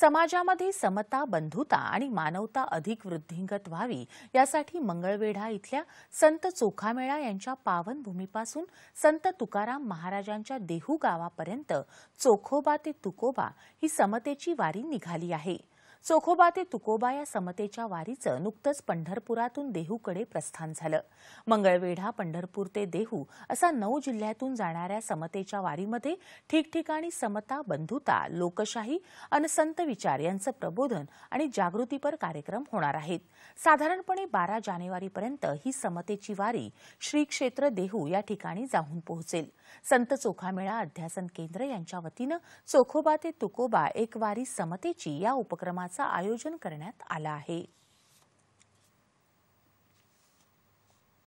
समाजामध्ये समता बंधुता आणि मानवता अधिक वृद्धिंगत व्हावी यासाठी मंगळवेढा इथल्या संत चोखामेळा यांच्या पावनभूमीपासून संत तुकाराम महाराजांच्या देहू गावापर्यंत चोखोबा ते तुकोबा ही समतेची वारी निघाली आहे चोखोबा ते तुकोबा या समतेच्या वारीचं नुकतंच पंढरपुरातून देहूकडे प्रस्थान झालं मंगळवेढा पंढरपूर ते देहू असा नऊ जिल्ह्यातून जाणाऱ्या समतेच्या वारीमध्ये ठिकठिकाणी समता बंधुता लोकशाही संत विचार यांचं प्रबोधन आणि जागृतीपर कार्यक्रम होणार आहेत साधारणपणे बारा जानेवारीपर्यंत ही समतेची वारी श्री क्षेत्र देहू या ठिकाणी जाऊन पोहोचेल संत चोखामेळा अध्यासन केंद्र यांच्या वतीनं चोखोबा ते तुकोबा एक वारी समतेची या उपक्रमाचं चा आयोजन करण्यात आलं आहे